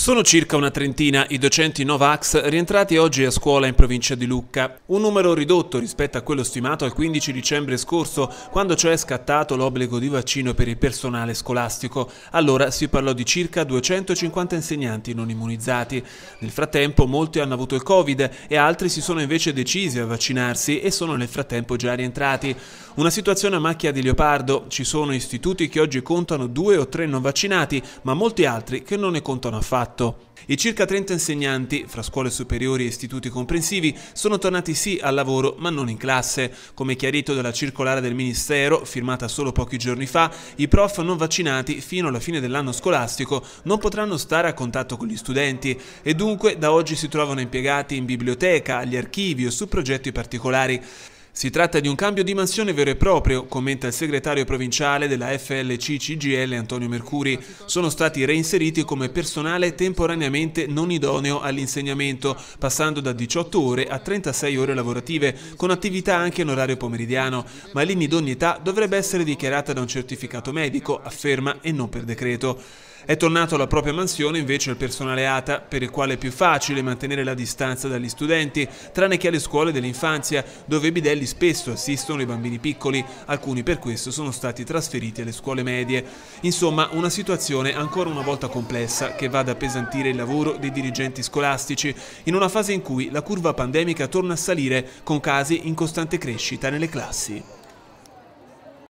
Sono circa una trentina i docenti Novax rientrati oggi a scuola in provincia di Lucca, un numero ridotto rispetto a quello stimato al 15 dicembre scorso, quando cioè è scattato l'obbligo di vaccino per il personale scolastico. Allora si parlò di circa 250 insegnanti non immunizzati. Nel frattempo molti hanno avuto il Covid e altri si sono invece decisi a vaccinarsi e sono nel frattempo già rientrati. Una situazione a macchia di leopardo, ci sono istituti che oggi contano due o tre non vaccinati, ma molti altri che non ne contano affatto fatto. I circa 30 insegnanti, fra scuole superiori e istituti comprensivi, sono tornati sì al lavoro, ma non in classe. Come chiarito dalla circolare del Ministero, firmata solo pochi giorni fa, i prof non vaccinati fino alla fine dell'anno scolastico non potranno stare a contatto con gli studenti e dunque da oggi si trovano impiegati in biblioteca, agli archivi o su progetti particolari. Si tratta di un cambio di mansione vero e proprio, commenta il segretario provinciale della FLC CGL Antonio Mercuri. Sono stati reinseriti come personale temporaneamente non idoneo all'insegnamento, passando da 18 ore a 36 ore lavorative, con attività anche in orario pomeridiano, ma l'inidoneità dovrebbe essere dichiarata da un certificato medico, afferma e non per decreto. È tornato alla propria mansione invece il personale ATA, per il quale è più facile mantenere la distanza dagli studenti, tranne che alle scuole dell'infanzia, dove i bidelli spesso assistono i bambini piccoli, alcuni per questo sono stati trasferiti alle scuole medie. Insomma, una situazione ancora una volta complessa che va ad appesantire il lavoro dei dirigenti scolastici in una fase in cui la curva pandemica torna a salire con casi in costante crescita nelle classi.